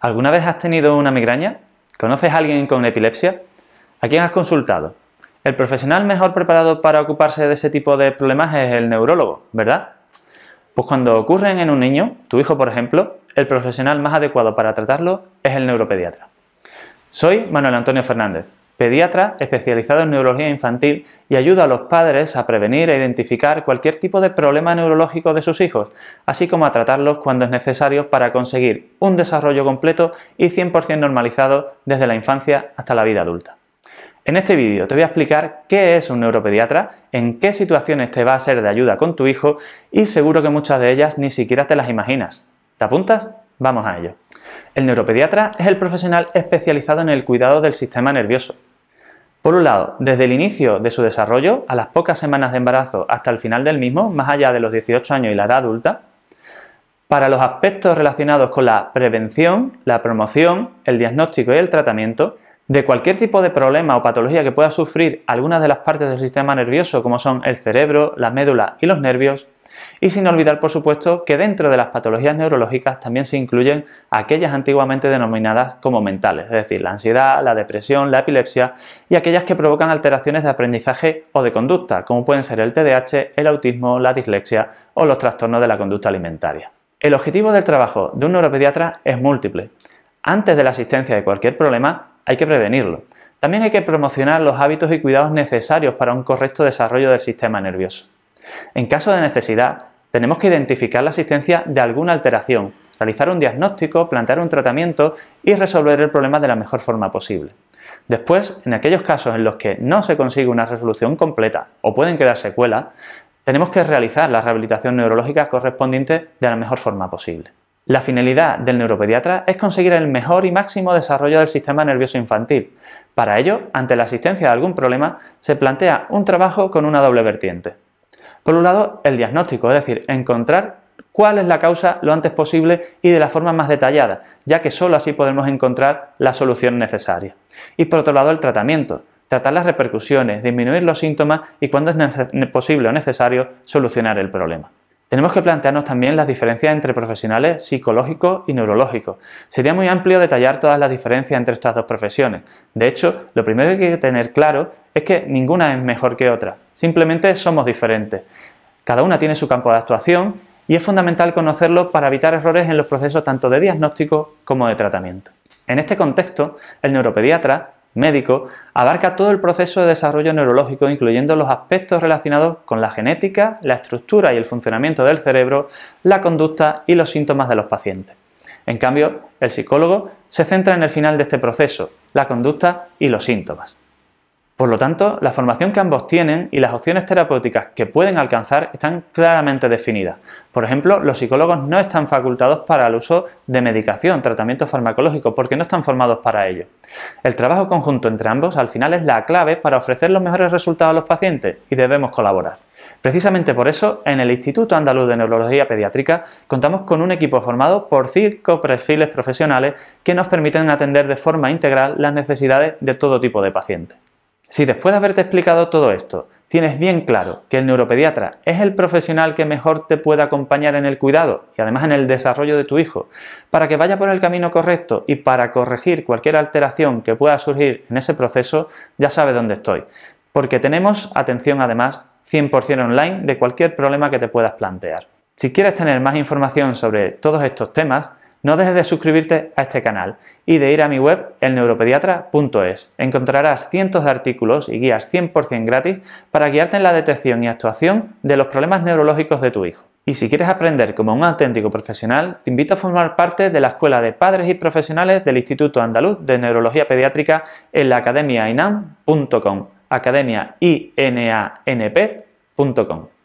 ¿Alguna vez has tenido una migraña? ¿Conoces a alguien con epilepsia? ¿A quién has consultado? El profesional mejor preparado para ocuparse de ese tipo de problemas es el neurólogo, ¿verdad? Pues cuando ocurren en un niño, tu hijo por ejemplo, el profesional más adecuado para tratarlo es el neuropediatra. Soy Manuel Antonio Fernández, pediatra especializado en neurología infantil y ayuda a los padres a prevenir e identificar cualquier tipo de problema neurológico de sus hijos, así como a tratarlos cuando es necesario para conseguir un desarrollo completo y 100% normalizado desde la infancia hasta la vida adulta. En este vídeo te voy a explicar qué es un neuropediatra, en qué situaciones te va a ser de ayuda con tu hijo y seguro que muchas de ellas ni siquiera te las imaginas. ¿Te apuntas? Vamos a ello. El neuropediatra es el profesional especializado en el cuidado del sistema nervioso por un lado, desde el inicio de su desarrollo, a las pocas semanas de embarazo hasta el final del mismo, más allá de los 18 años y la edad adulta, para los aspectos relacionados con la prevención, la promoción, el diagnóstico y el tratamiento, de cualquier tipo de problema o patología que pueda sufrir algunas de las partes del sistema nervioso, como son el cerebro, la médula y los nervios, y sin olvidar, por supuesto, que dentro de las patologías neurológicas también se incluyen aquellas antiguamente denominadas como mentales, es decir, la ansiedad, la depresión, la epilepsia y aquellas que provocan alteraciones de aprendizaje o de conducta, como pueden ser el TDAH, el autismo, la dislexia o los trastornos de la conducta alimentaria. El objetivo del trabajo de un neuropediatra es múltiple. Antes de la asistencia de cualquier problema, hay que prevenirlo. También hay que promocionar los hábitos y cuidados necesarios para un correcto desarrollo del sistema nervioso. En caso de necesidad, tenemos que identificar la existencia de alguna alteración, realizar un diagnóstico, plantear un tratamiento y resolver el problema de la mejor forma posible. Después, en aquellos casos en los que no se consigue una resolución completa o pueden quedar secuelas, tenemos que realizar la rehabilitación neurológica correspondiente de la mejor forma posible. La finalidad del neuropediatra es conseguir el mejor y máximo desarrollo del sistema nervioso infantil. Para ello, ante la existencia de algún problema, se plantea un trabajo con una doble vertiente. Por un lado, el diagnóstico, es decir, encontrar cuál es la causa lo antes posible y de la forma más detallada, ya que sólo así podemos encontrar la solución necesaria. Y por otro lado, el tratamiento, tratar las repercusiones, disminuir los síntomas y cuando es posible o necesario solucionar el problema. Tenemos que plantearnos también las diferencias entre profesionales psicológicos y neurológicos. Sería muy amplio detallar todas las diferencias entre estas dos profesiones. De hecho, lo primero que hay que tener claro es que ninguna es mejor que otra, simplemente somos diferentes. Cada una tiene su campo de actuación y es fundamental conocerlo para evitar errores en los procesos tanto de diagnóstico como de tratamiento. En este contexto, el neuropediatra médico, abarca todo el proceso de desarrollo neurológico, incluyendo los aspectos relacionados con la genética, la estructura y el funcionamiento del cerebro, la conducta y los síntomas de los pacientes. En cambio, el psicólogo se centra en el final de este proceso, la conducta y los síntomas. Por lo tanto, la formación que ambos tienen y las opciones terapéuticas que pueden alcanzar están claramente definidas. Por ejemplo, los psicólogos no están facultados para el uso de medicación, tratamiento farmacológico, porque no están formados para ello. El trabajo conjunto entre ambos al final es la clave para ofrecer los mejores resultados a los pacientes y debemos colaborar. Precisamente por eso, en el Instituto Andaluz de Neurología Pediátrica contamos con un equipo formado por cinco perfiles profesionales que nos permiten atender de forma integral las necesidades de todo tipo de pacientes. Si después de haberte explicado todo esto, tienes bien claro que el neuropediatra es el profesional que mejor te puede acompañar en el cuidado y además en el desarrollo de tu hijo, para que vaya por el camino correcto y para corregir cualquier alteración que pueda surgir en ese proceso, ya sabes dónde estoy. Porque tenemos atención además 100% online de cualquier problema que te puedas plantear. Si quieres tener más información sobre todos estos temas, no dejes de suscribirte a este canal y de ir a mi web elneuropediatra.es. Encontrarás cientos de artículos y guías 100% gratis para guiarte en la detección y actuación de los problemas neurológicos de tu hijo. Y si quieres aprender como un auténtico profesional, te invito a formar parte de la Escuela de Padres y Profesionales del Instituto Andaluz de Neurología Pediátrica en la academiainam.com, academiainanp.com.